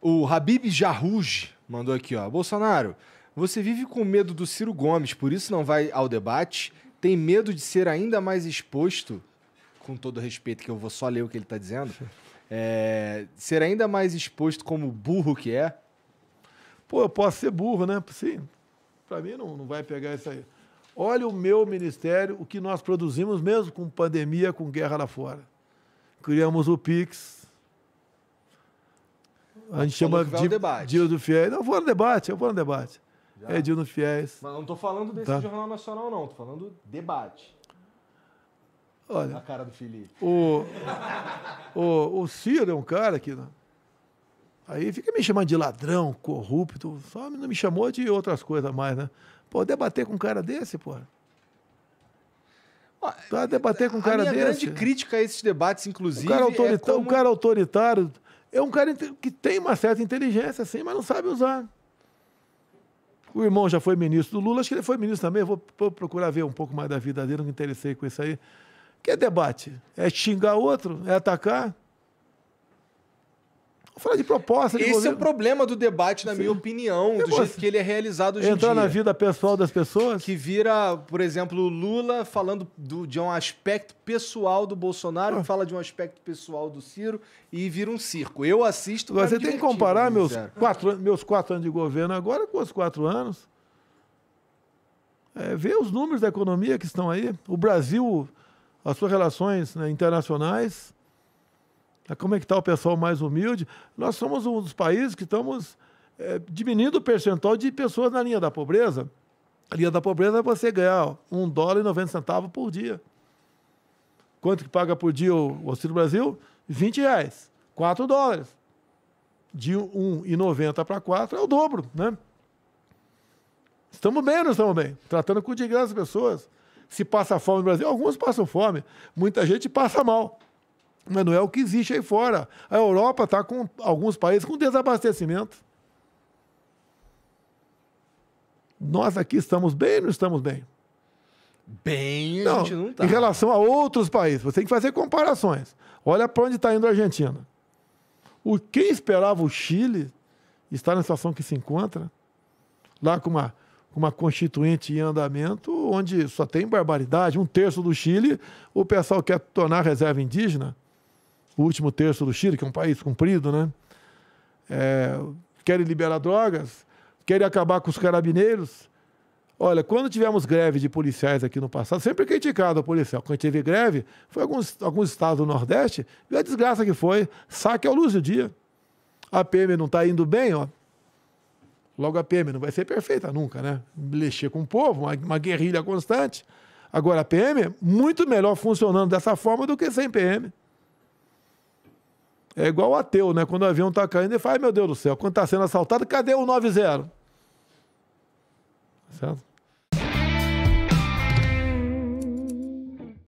O Habib Jarruj mandou aqui, ó. Bolsonaro, você vive com medo do Ciro Gomes, por isso não vai ao debate? Tem medo de ser ainda mais exposto? Com todo respeito, que eu vou só ler o que ele está dizendo. É, ser ainda mais exposto como burro que é? Pô, eu posso ser burro, né? Sim. Para mim não, não vai pegar isso aí. Olha o meu ministério, o que nós produzimos mesmo com pandemia, com guerra lá fora. Criamos o Pix, a gente chama de debate. Dia do Fiéis. Não, eu vou no debate, eu vou no debate. Já. É do Fiéis. Mas não estou falando desse tá. Jornal Nacional, não. Estou falando debate. Olha. Na cara do Felipe. O, o, o Ciro é um cara que. Né, aí fica me chamando de ladrão, corrupto. Só não me chamou de outras coisas mais, né? Pô, debater com um cara desse, pô. Pra debater com um cara a minha desse. grande crítica a esses debates, inclusive. O cara, autorita é, é como... o cara é autoritário é um cara que tem uma certa inteligência, assim, mas não sabe usar. O irmão já foi ministro do Lula, acho que ele foi ministro também. vou, vou procurar ver um pouco mais da vida dele, não me interessei com isso aí. Que é debate? É xingar outro? É atacar? falar de proposta. De Esse governo. é o problema do debate, na Sim. minha opinião, do jeito que ele é realizado hoje Entrar em dia. na vida pessoal das pessoas? Que vira, por exemplo, Lula falando do, de um aspecto pessoal do Bolsonaro, ah. fala de um aspecto pessoal do Ciro e vira um circo. Eu assisto. Você tem que comparar meus quatro, meus quatro anos de governo agora com os quatro anos. É, ver os números da economia que estão aí. O Brasil, as suas relações né, internacionais né? como é que está o pessoal mais humilde. Nós somos um dos países que estamos é, diminuindo o percentual de pessoas na linha da pobreza. A linha da pobreza é você ganhar um dólar e 90 centavos por dia. Quanto que paga por dia o Auxílio Brasil? 20 reais. 4 dólares. De 1,90 para 4 é o dobro, né? Estamos bem ou não estamos bem? Tratando com dignidade as pessoas. Se passa fome no Brasil, alguns passam fome, muita gente passa mal. Mas não é o que existe aí fora. A Europa está com alguns países com desabastecimento. Nós aqui estamos bem ou não estamos bem? Bem, não, a gente não está. Em relação a outros países, você tem que fazer comparações. Olha para onde está indo a Argentina. O, quem esperava o Chile estar na situação que se encontra, lá com uma, com uma constituinte em andamento, onde só tem barbaridade, um terço do Chile, o pessoal quer tornar reserva indígena o último terço do Chile, que é um país comprido, né? É, querem liberar drogas, querem acabar com os carabineiros. Olha, quando tivemos greve de policiais aqui no passado, sempre criticado a policial. Quando teve greve, foi alguns, alguns estados do Nordeste, e a desgraça que foi. Saque ao luz do dia. A PM não está indo bem, ó. Logo a PM não vai ser perfeita nunca, né? Mexer com o povo, uma, uma guerrilha constante. Agora a PM muito melhor funcionando dessa forma do que sem PM. É igual o ateu, né? Quando o avião tá caindo, ele fala, meu Deus do céu, quando tá sendo assaltado, cadê o 9-0? Certo?